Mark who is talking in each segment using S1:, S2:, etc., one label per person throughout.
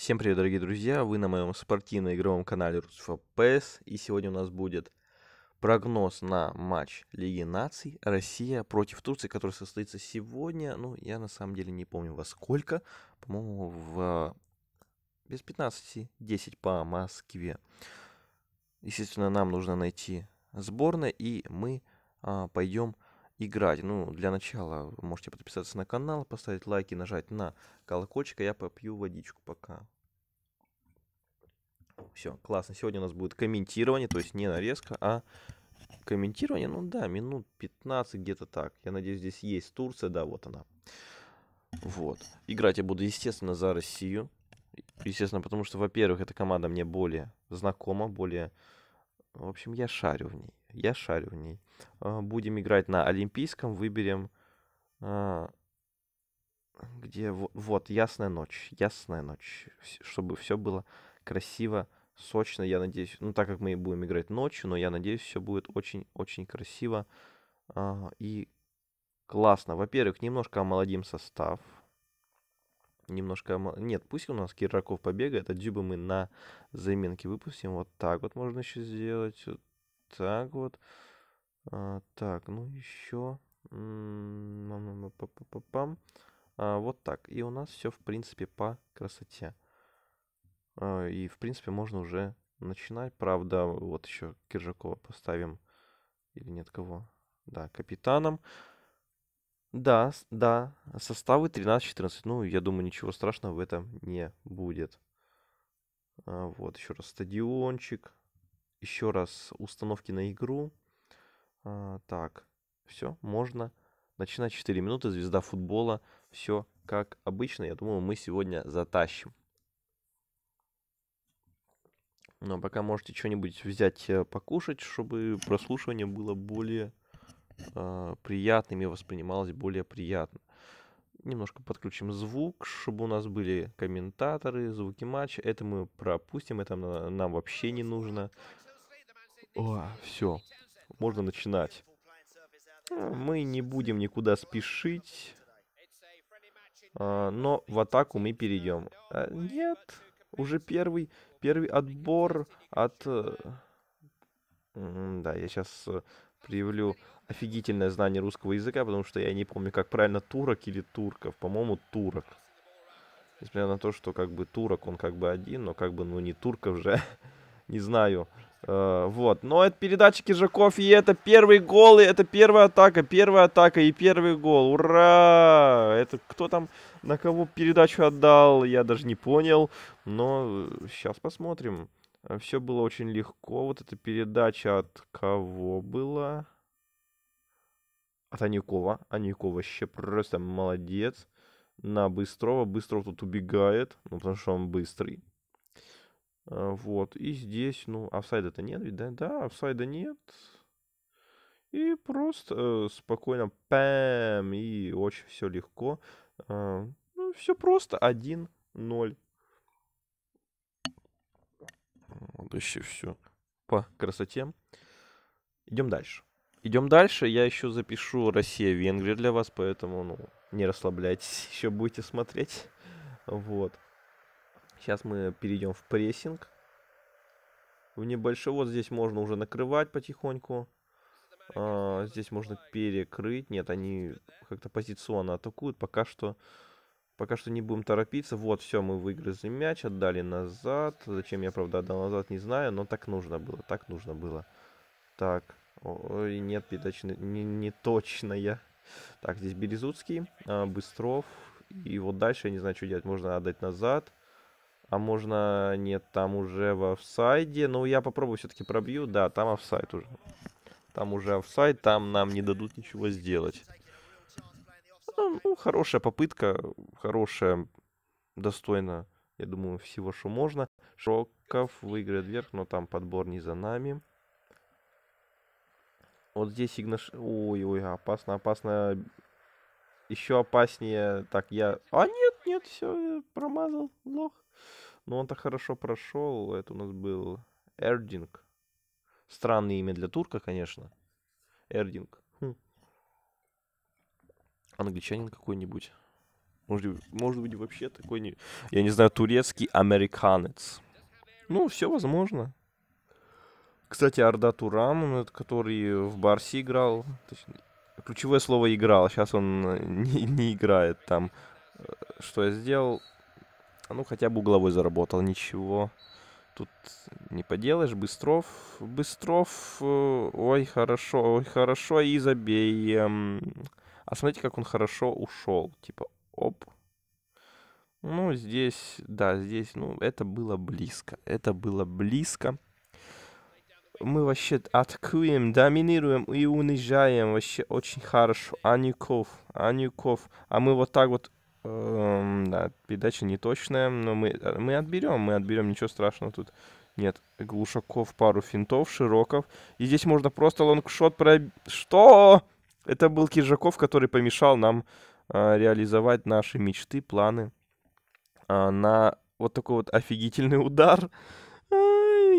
S1: Всем привет, дорогие друзья! Вы на моем спортивно-игровом канале РусФПС, и сегодня у нас будет прогноз на матч Лиги Наций Россия против Турции, который состоится сегодня. Ну, я на самом деле не помню во сколько, по-моему, в без 15.10 по Москве. Естественно, нам нужно найти сборную, и мы а, пойдем играть, ну, для начала можете подписаться на канал, поставить лайки, нажать на колокольчик, а я попью водичку пока. Все, классно. Сегодня у нас будет комментирование, то есть не нарезка, а комментирование. Ну да, минут 15, где-то так. Я надеюсь, здесь есть Турция, да, вот она. Вот. Играть я буду, естественно, за Россию. Естественно, потому что, во-первых, эта команда мне более знакома, более... В общем, я шарю в ней я шарю в ней. А, будем играть на Олимпийском, выберем... А, где... Вот, ясная ночь, ясная ночь. Чтобы все было красиво, сочно, я надеюсь. Ну, так как мы будем играть ночью, но я надеюсь, все будет очень-очень красиво а, и классно. Во-первых, немножко омолодим состав немножко... Нет, пусть у нас Кираков побегает, а Дзюба мы на заменке выпустим. Вот так вот можно еще сделать. Вот так вот. А, так, ну еще. Пам. А, вот так. И у нас все, в принципе, по красоте. А, и, в принципе, можно уже начинать. Правда, вот еще Киржакова поставим. Или нет кого? Да, капитаном. Да, да, составы 13-14. Ну, я думаю, ничего страшного в этом не будет. А, вот, еще раз стадиончик еще раз установки на игру. А, так, все, можно. Начинать 4 минуты, звезда футбола. Все как обычно. Я думаю, мы сегодня затащим. Но ну, а пока можете что-нибудь взять э, покушать, чтобы прослушивание было более э, приятным и воспринималось более приятно. Немножко подключим звук, чтобы у нас были комментаторы, звуки матча. Это мы пропустим, это нам вообще не нужно. О, все. Можно начинать. Э, мы не будем никуда спешить. А, но в атаку мы перейдем. Э, нет. Уже первый, первый отбор от... Э, да, я сейчас проявлю офигительное знание русского языка, потому что я не помню, как правильно турок или турков. По-моему, турок. Несмотря на то, что как бы турок, он как бы один, но как бы, ну не турков же. не знаю. Э, вот. Но это передача Кижаков, и это первый гол, и это первая атака, первая атака и первый гол. Ура! Это кто там на кого передачу отдал, я даже не понял. Но сейчас э, посмотрим. Э, Все было очень легко. Вот эта передача от кого была? От Анюкова. Анюкова вообще просто молодец. На Быстрова. Быстров тут убегает, ну, потому что он быстрый. Э, вот, и здесь, ну, офсайда-то нет, ведь, да? Да, офсайда нет. И просто э, спокойно, пэм, и очень все легко. Э, ну, все просто, 1-0. Вот еще все по красоте. Идем дальше. Идем дальше. Я еще запишу Россия-Венгрия для вас, поэтому ну, не расслабляйтесь, еще будете смотреть. Вот. Сейчас мы перейдем в прессинг. В небольшой, вот здесь можно уже накрывать потихоньку. А, здесь можно перекрыть. Нет, они как-то позиционно атакуют. Пока что, пока что не будем торопиться. Вот, все, мы выиграли мяч, отдали назад. Зачем я, правда, отдал назад, не знаю, но так нужно было, так нужно было. Так, ой, нет, передача не, не точная. Так, здесь Березуцкий, а, Быстров. И вот дальше, я не знаю, что делать. Можно отдать назад. А можно... Нет, там уже в офсайде. Ну, я попробую все-таки пробью. Да, там офсайд уже. Там уже офсайд, там нам не дадут ничего сделать. Ну, ну, хорошая попытка, хорошая, достойно, я думаю, всего, что можно. Шоков выиграет вверх, но там подбор не за нами. Вот здесь Игнаш... Ой-ой, опасно, опасно еще опаснее. Так, я... А, нет, нет, все, промазал, лох. Но ну, он так хорошо прошел. Это у нас был Эрдинг. Странное имя для турка, конечно. Эрдинг. Хм. Англичанин какой-нибудь. Может, может быть, вообще такой не... Я не знаю, турецкий американец. Ну, все возможно. Кстати, Арда Турам, ну, который в Барсе играл, Ключевое слово «играл». Сейчас он э, не, не играет там. Э, что я сделал? А ну, хотя бы угловой заработал. Ничего. Тут не поделаешь. Быстров. Быстров. Э, ой, хорошо. Ой, хорошо. И забей. Эм. А смотрите, как он хорошо ушел. Типа, оп. Ну, здесь, да, здесь, ну, это было близко. Это было близко мы вообще атакуем, доминируем и унижаем вообще очень хорошо. Анюков, Анюков. А мы вот так вот... Эм, да, передача неточная, но мы, э, мы отберем, мы отберем, ничего страшного тут нет. Глушаков, пару финтов, Широков. И здесь можно просто лонгшот про... Что? Это был Киржаков, который помешал нам э, реализовать наши мечты, планы э, на вот такой вот офигительный удар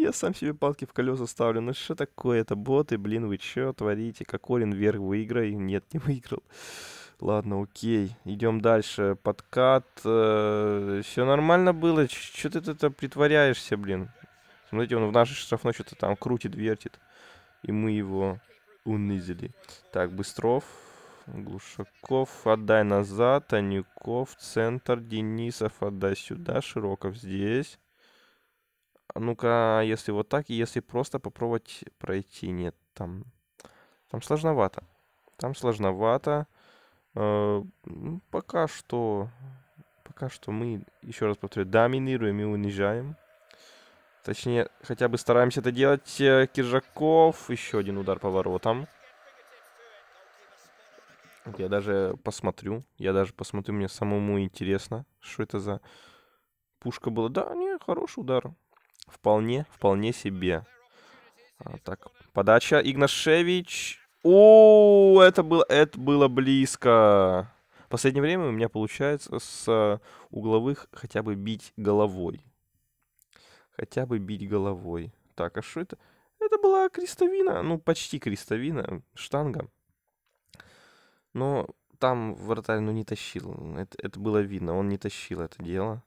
S1: я сам себе палки в колеса ставлю. Ну что такое это боты, блин, вы что творите? Кокорин вверх выиграй. Нет, не выиграл. Ладно, окей. Идем дальше. Подкат. Э, Все нормально было. Че ты это притворяешься, блин? Смотрите, он в нашей штрафной что-то там крутит, вертит. И мы его унизили. Так, Быстров. Глушаков, отдай назад. Анюков, центр. Денисов, отдай сюда. Широков здесь. А ну-ка, если вот так, если просто попробовать пройти, нет, там, там сложновато. Там сложновато. Э, ну, пока что, пока что мы, еще раз повторю, доминируем и унижаем. Точнее, хотя бы стараемся это делать. Э, Киржаков, еще один удар по воротам. Я даже посмотрю, я даже посмотрю, мне самому интересно, что это за пушка была. Да, не, хороший удар, Вполне, вполне себе. А, так, подача Игнашевич. О, это было, это было близко. В последнее время у меня получается с угловых хотя бы бить головой. Хотя бы бить головой. Так, а что это? Это была крестовина, ну почти крестовина, штанга. Но там вратарь, ну, не тащил. Это, это было видно, он не тащил это дело.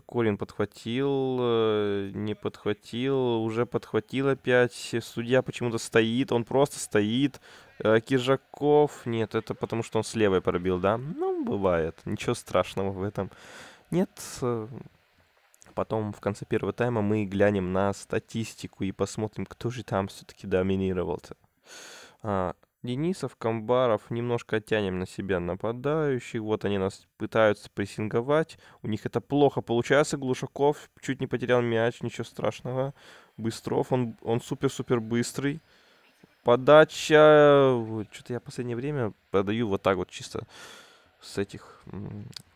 S1: Корин подхватил, э, не подхватил, уже подхватил опять. Судья почему-то стоит, он просто стоит. Э, Киржаков, нет, это потому что он с левой пробил, да? Ну, бывает, ничего страшного в этом. Нет, э, потом в конце первого тайма мы глянем на статистику и посмотрим, кто же там все-таки доминировал-то. А, Денисов, Камбаров, немножко тянем на себя нападающих. Вот они нас пытаются прессинговать. У них это плохо получается. Глушаков чуть не потерял мяч, ничего страшного. Быстров, он, он супер-супер быстрый. Подача... Что-то я в последнее время подаю вот так вот чисто с этих...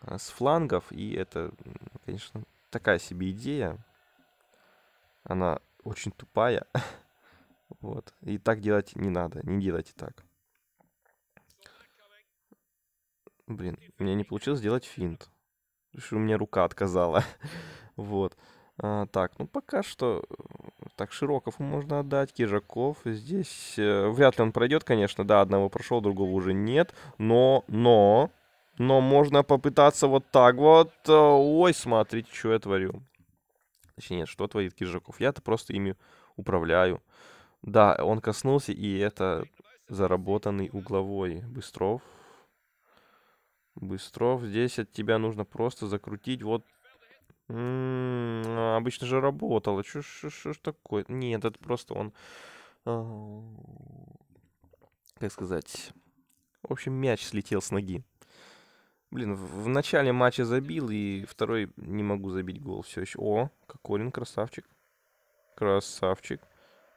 S1: с флангов. И это, конечно, такая себе идея. Она очень тупая. Вот. И так делать не надо, не делайте так. Блин, у меня не получилось сделать финт. Что у меня рука отказала. вот. А, так, ну пока что... Э, так, Широков можно отдать, Кижаков. Здесь э, вряд ли он пройдет, конечно. Да, одного прошел, другого уже нет. Но, но... Но можно попытаться вот так вот. Ой, смотрите, что я творю. Точнее, нет, что творит Кижаков. Я-то просто ими управляю. Да, он коснулся, и это заработанный угловой. Быстров. Быстров, здесь от тебя нужно просто закрутить вот... А, обычно же работало. А Что ж такое? Нет, это просто он... А, как сказать... В общем, мяч слетел с ноги. Блин, в, в начале матча забил, и второй не могу забить гол все еще. О, Кокорин, красавчик. Красавчик.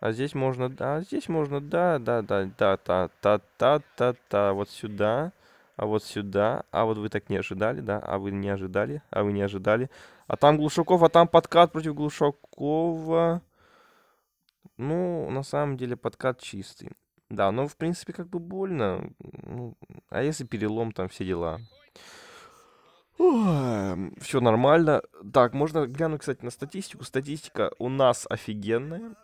S1: А здесь можно, да, здесь можно, да, да, да, да, та, та, та, та, та, вот сюда, а вот сюда, а вот вы так не ожидали, да, а вы не ожидали, а вы не ожидали. А там Глушаков, а там подкат против Глушакова. Ну, на самом деле подкат чистый. Да, но в принципе как бы больно. Ну, а если перелом, там все дела. Все нормально. Так, можно гляну, кстати, на статистику. Статистика у нас офигенная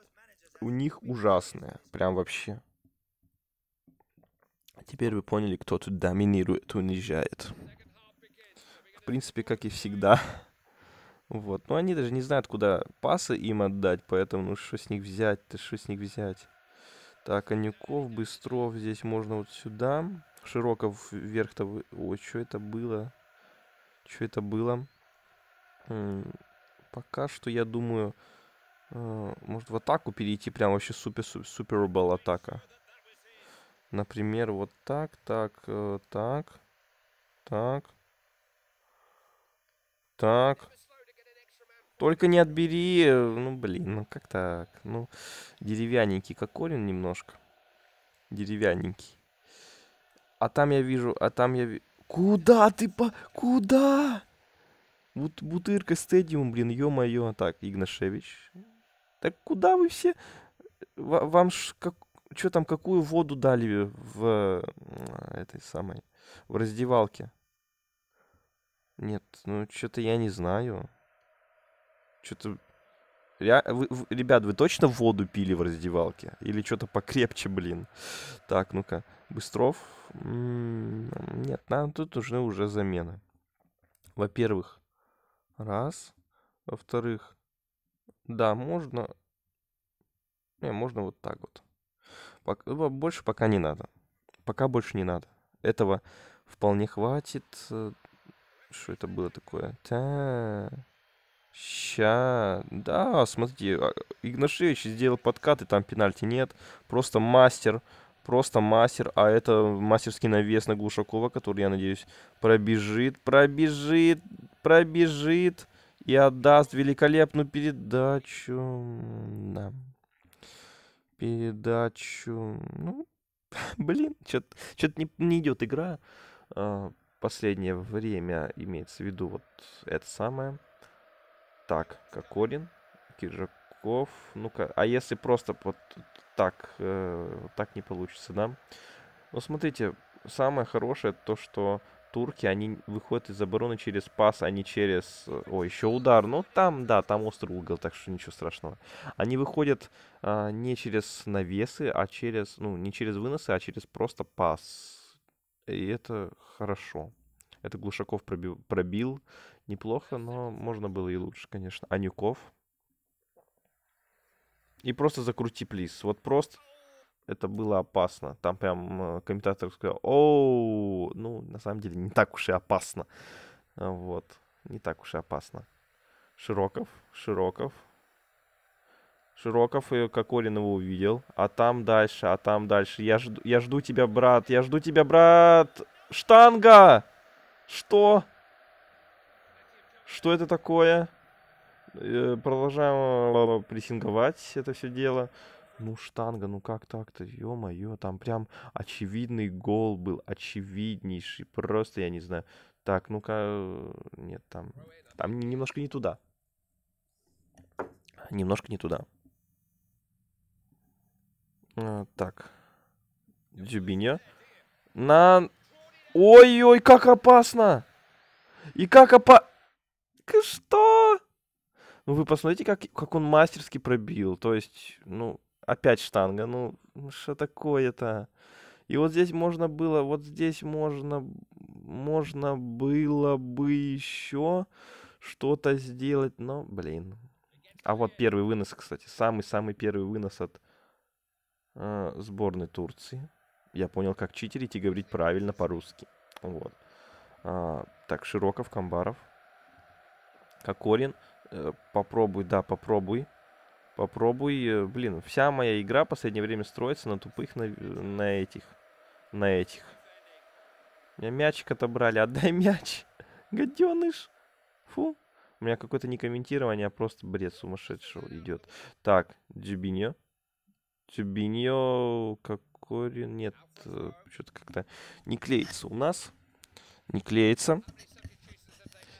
S1: у них ужасная. Прям вообще. Теперь вы поняли, кто тут доминирует, унижает. В принципе, как и всегда. Вот. Но они даже не знают, куда пасы им отдать, поэтому ну что с них взять-то, что с них взять. Так, Анюков, Быстров, здесь можно вот сюда. Широков вверх-то... Ой, что это было? Что это было? М -м пока что, я думаю, Э, может в атаку перейти прям вообще супер супер был атака. Например, вот так, так, э, так, так, так. Только не отбери, э, ну блин, ну как так, ну деревяненький как Кокорин немножко, деревяненький А там я вижу, а там я вижу... Куда ты по... Куда? Бут бутырка стадиум, блин, ё-моё. Так, Игнашевич. Так куда вы все? Вам ж как, что там, какую воду дали в этой самой, в раздевалке? Нет, ну что-то я не знаю. Что-то... Ре... ребят, вы точно воду пили в раздевалке? Или что-то покрепче, блин? Так, ну-ка. Быстров? нет, нам тут нужны уже замены. Во-первых, раз. Во-вторых, да, можно. Не, можно вот так вот. Пока, э, больше пока не надо. Пока больше не надо. Этого вполне хватит. Э, что это было такое? Та. Ща. Да, смотри, а, Игнашевич сделал подкат, и там пенальти нет. Просто мастер. Просто мастер. А это мастерский навес на Глушакова, который, я надеюсь, пробежит. Пробежит. Пробежит и отдаст великолепную передачу. Да. Передачу. Ну, блин, что-то не, не идет игра. А, последнее время имеется в виду вот это самое. Так, Кокорин, Киржаков. Ну-ка, а если просто вот так, э, так не получится, да? Ну, смотрите, самое хорошее то, что турки, они выходят из обороны через пас, а не через... Э, О, еще удар. Ну, там, да, там острый угол, так что ничего страшного. Они выходят э, не через навесы, а через... Ну, не через выносы, а через просто пас. И это хорошо. Это Глушаков пробил, пробил. неплохо, но можно было и лучше, конечно. Анюков. И просто закрути, плиз. Вот просто это было опасно. Там прям э, комментатор сказал, оу, ну, на самом деле не так уж и опасно. Вот, не так уж и опасно. Широков, Широков. Широков и э, Кокорин его увидел. А там дальше, а там дальше. Я жду, я жду тебя, брат, я жду тебя, брат. Штанга! Что? Что это такое? Э, продолжаем прессинговать это все дело. Ну, штанга, ну как так-то, ё-моё, там прям очевидный гол был, очевиднейший, просто, я не знаю. Так, ну-ка, нет, там, там немножко не туда. Немножко не туда. А, так, Дзюбинья. На... Ой-ой, как опасно! И как опа... Что? Ну вы посмотрите, как, как он мастерски пробил. То есть, ну, Опять штанга. Ну, ну, что такое-то? И вот здесь можно было, вот здесь можно, можно было бы еще что-то сделать, но, блин. А вот первый вынос, кстати, самый-самый первый вынос от э, сборной Турции. Я понял, как читерить и говорить правильно по-русски. Вот. А, так, Широков, Камбаров. Кокорин. Э, попробуй, да, попробуй. Попробуй, э, блин, вся моя игра в последнее время строится на тупых, на, на этих, на этих. У меня мячик отобрали, отдай мяч, гаденыш. Фу, у меня какое-то не комментирование, а просто бред сумасшедшего идет. Так, Джубиньо. Джубиньо, какой... Нет, э, что-то как-то не клеится у нас. Не клеится.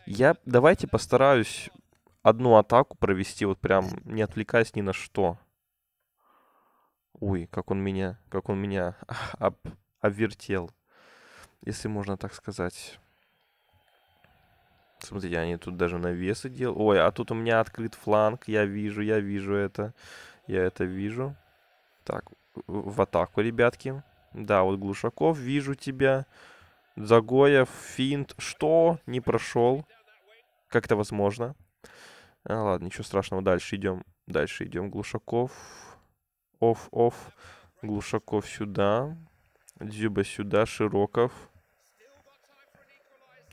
S1: Я давайте постараюсь одну атаку провести вот прям, не отвлекаясь ни на что. Ой, как он меня, как он меня об, обвертел, если можно так сказать. Смотрите, они тут даже навесы делают. Ой, а тут у меня открыт фланг, я вижу, я вижу это, я это вижу. Так, в атаку, ребятки. Да, вот Глушаков, вижу тебя. Загоев, финт, что? Не прошел. Как это возможно? А, ладно, ничего страшного, дальше идем. Дальше идем. Глушаков. Оф, оф. Глушаков сюда. Дзюба сюда. Широков.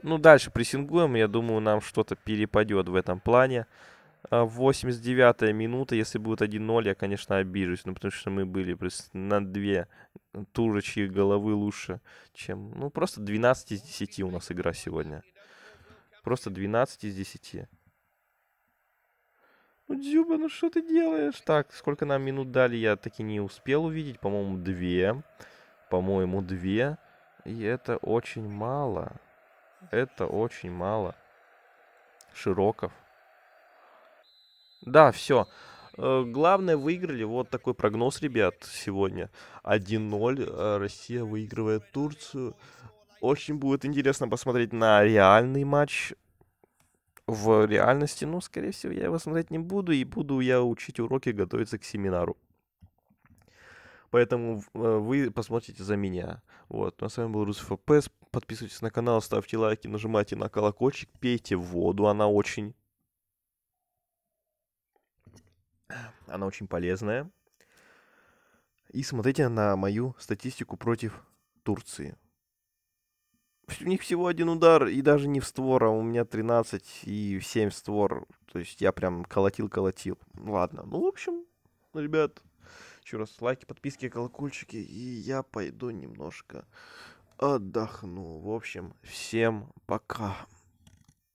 S1: Ну, дальше прессингуем. Я думаю, нам что-то перепадет в этом плане. 89-я а, минута. Если будет 1-0, я, конечно, обижусь. Ну, потому что мы были на две турочки головы лучше, чем... Ну, просто 12 из 10 у нас игра сегодня. Просто 12 из 10. Дзюба, ну что ты делаешь? Так, сколько нам минут дали, я таки не успел увидеть. По-моему, две. По-моему, две. И это очень мало. Это очень мало. Широков. Да, все. Э, главное, выиграли. Вот такой прогноз, ребят, сегодня. 1-0. Э, Россия выигрывает Турцию. Очень будет интересно посмотреть на реальный матч в реальности, ну, скорее всего, я его смотреть не буду, и буду я учить уроки, готовиться к семинару. Поэтому э, вы посмотрите за меня. Вот. Ну, а с вами был Русов ФПС. Подписывайтесь на канал, ставьте лайки, нажимайте на колокольчик, пейте воду, она очень... Она очень полезная. И смотрите на мою статистику против Турции у них всего один удар, и даже не в створ, а у меня 13 и 7 створ. То есть я прям колотил-колотил. Ладно, ну, в общем, ребят, еще раз лайки, подписки, колокольчики, и я пойду немножко отдохну. В общем, всем пока.